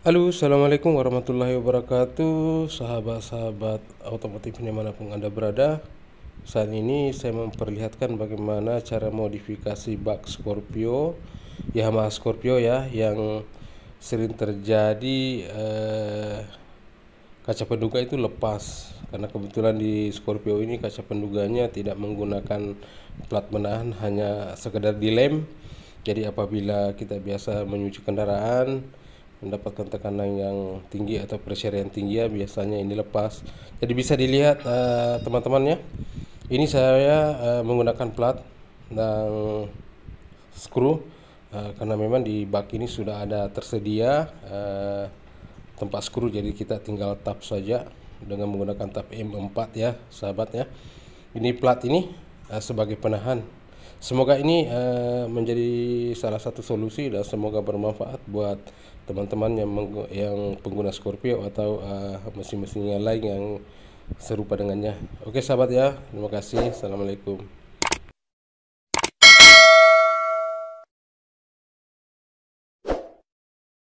Halo, Assalamualaikum warahmatullahi wabarakatuh Sahabat-sahabat otomotif dimanapun Anda berada Saat ini saya memperlihatkan bagaimana cara modifikasi bak Scorpio Yamaha Scorpio ya Yang sering terjadi eh, kaca penduga itu lepas Karena kebetulan di Scorpio ini kaca penduganya tidak menggunakan plat menahan Hanya sekedar dilem Jadi apabila kita biasa menyuci kendaraan mendapatkan tekanan yang tinggi atau pressure yang tinggi ya biasanya ini lepas jadi bisa dilihat eh, teman teman ya ini saya uh, menggunakan plat dan skru, uh, karena memang di bak ini sudah ada tersedia uh, tempat skru, jadi kita tinggal tap saja dengan menggunakan tap M4 ya sahabat ya ini plat ini uh, sebagai penahan Semoga ini uh, menjadi salah satu solusi dan semoga bermanfaat buat teman-teman yang yang pengguna Scorpio atau uh, mesin-mesin yang lain yang serupa dengannya. Oke sahabat ya, terima kasih. Assalamualaikum.